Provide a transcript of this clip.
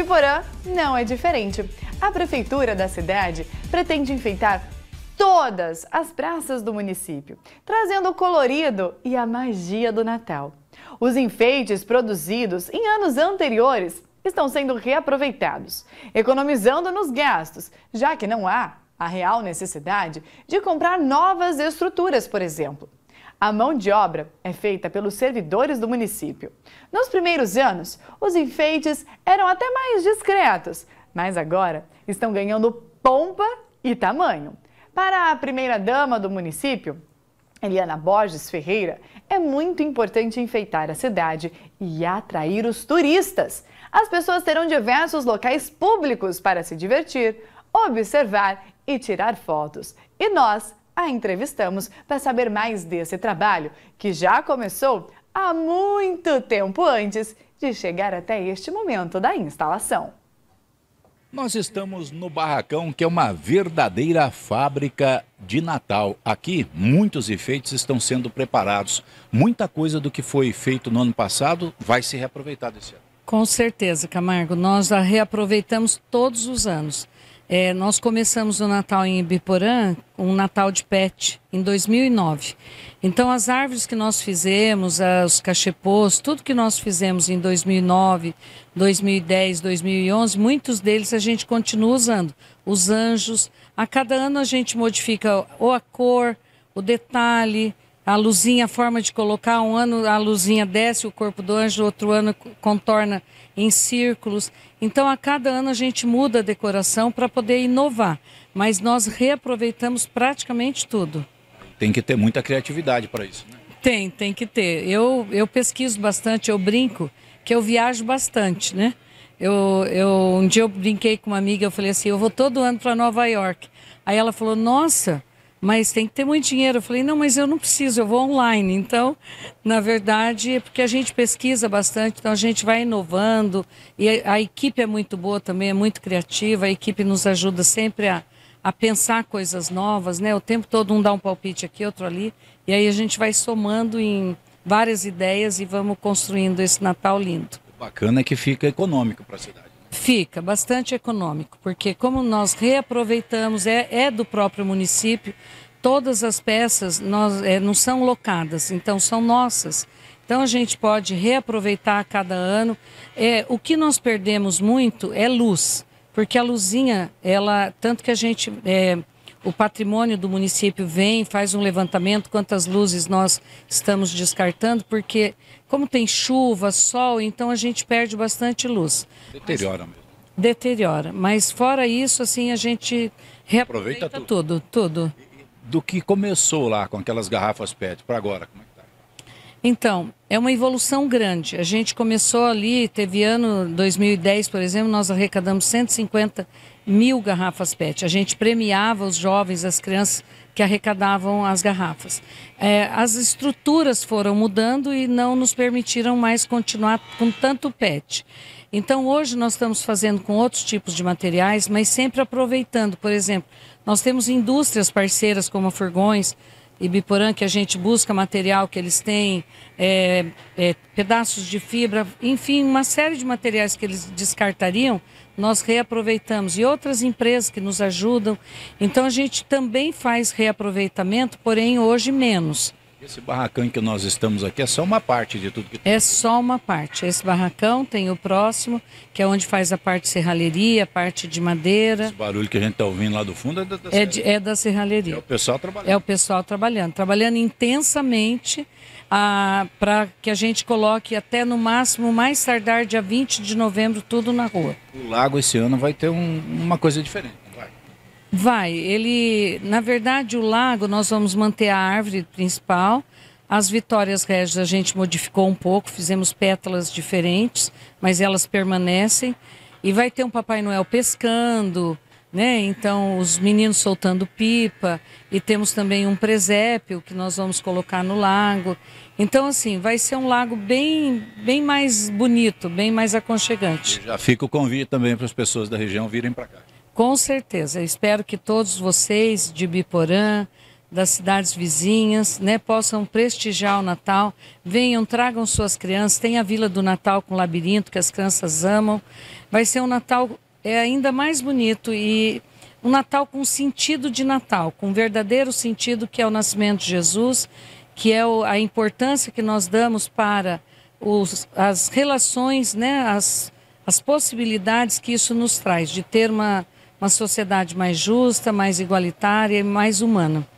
Biporã não é diferente. A prefeitura da cidade pretende enfeitar todas as praças do município, trazendo o colorido e a magia do Natal. Os enfeites produzidos em anos anteriores estão sendo reaproveitados, economizando nos gastos, já que não há a real necessidade de comprar novas estruturas, por exemplo. A mão de obra é feita pelos servidores do município. Nos primeiros anos, os enfeites eram até mais discretos, mas agora estão ganhando pompa e tamanho. Para a primeira-dama do município, Eliana Borges Ferreira, é muito importante enfeitar a cidade e atrair os turistas. As pessoas terão diversos locais públicos para se divertir, observar e tirar fotos. E nós a entrevistamos para saber mais desse trabalho, que já começou há muito tempo antes de chegar até este momento da instalação. Nós estamos no Barracão, que é uma verdadeira fábrica de Natal. Aqui, muitos efeitos estão sendo preparados. Muita coisa do que foi feito no ano passado vai ser reaproveitada esse ano. Com certeza, Camargo. Nós a reaproveitamos todos os anos. É, nós começamos o Natal em Ibiporã, um Natal de pet, em 2009. Então, as árvores que nós fizemos, os cachepôs, tudo que nós fizemos em 2009, 2010, 2011, muitos deles a gente continua usando. Os anjos, a cada ano a gente modifica ou a cor, o detalhe, a luzinha, a forma de colocar, um ano a luzinha desce o corpo do anjo, outro ano contorna em círculos. Então, a cada ano a gente muda a decoração para poder inovar, mas nós reaproveitamos praticamente tudo. Tem que ter muita criatividade para isso. Né? Tem, tem que ter. Eu, eu pesquiso bastante, eu brinco, que eu viajo bastante, né? Eu, eu, um dia eu brinquei com uma amiga, eu falei assim, eu vou todo ano para Nova York. Aí ela falou, nossa, mas tem que ter muito dinheiro. Eu falei, não, mas eu não preciso, eu vou online. Então, na verdade, é porque a gente pesquisa bastante, então a gente vai inovando, e a equipe é muito boa também, é muito criativa, a equipe nos ajuda sempre a, a pensar coisas novas, né? O tempo todo um dá um palpite aqui, outro ali, e aí a gente vai somando em várias ideias e vamos construindo esse Natal lindo. O bacana é que fica econômico para a cidade. Fica bastante econômico, porque como nós reaproveitamos, é, é do próprio município, todas as peças nós, é, não são locadas, então são nossas. Então a gente pode reaproveitar a cada ano. É, o que nós perdemos muito é luz, porque a luzinha, ela tanto que a gente é, o patrimônio do município vem, faz um levantamento, quantas luzes nós estamos descartando, porque como tem chuva, sol, então a gente perde bastante luz. Deteriora mesmo. Deteriora, mas fora isso, assim, a gente reaproveita tudo. tudo, tudo. Do que começou lá com aquelas garrafas PET para agora, então, é uma evolução grande. A gente começou ali, teve ano 2010, por exemplo, nós arrecadamos 150 mil garrafas PET. A gente premiava os jovens, as crianças que arrecadavam as garrafas. É, as estruturas foram mudando e não nos permitiram mais continuar com tanto PET. Então, hoje nós estamos fazendo com outros tipos de materiais, mas sempre aproveitando. Por exemplo, nós temos indústrias parceiras como a Furgões, Ibiporã, que a gente busca material que eles têm, é, é, pedaços de fibra, enfim, uma série de materiais que eles descartariam, nós reaproveitamos. E outras empresas que nos ajudam. Então a gente também faz reaproveitamento, porém hoje menos. Esse barracão em que nós estamos aqui é só uma parte de tudo que É só uma parte. Esse barracão tem o próximo, que é onde faz a parte de serralheria, a parte de madeira. Esse barulho que a gente está ouvindo lá do fundo é da, da é, de, é da serralheria. É o pessoal trabalhando. É o pessoal trabalhando. Trabalhando intensamente para que a gente coloque até no máximo, mais tardar dia 20 de novembro, tudo na rua. O lago esse ano vai ter um, uma coisa diferente. Vai, ele, na verdade, o lago nós vamos manter a árvore principal. As vitórias régias a gente modificou um pouco, fizemos pétalas diferentes, mas elas permanecem. E vai ter um Papai Noel pescando, né? Então, os meninos soltando pipa e temos também um presépio que nós vamos colocar no lago. Então, assim, vai ser um lago bem, bem mais bonito, bem mais aconchegante. Já fica o convite também para as pessoas da região virem para cá. Com certeza. Eu espero que todos vocês de Biporã, das cidades vizinhas, né, possam prestigiar o Natal. Venham, tragam suas crianças. Tem a Vila do Natal com labirinto que as crianças amam. Vai ser um Natal é ainda mais bonito e um Natal com sentido de Natal, com um verdadeiro sentido que é o nascimento de Jesus, que é a importância que nós damos para os, as relações, né, as, as possibilidades que isso nos traz de ter uma uma sociedade mais justa, mais igualitária e mais humana.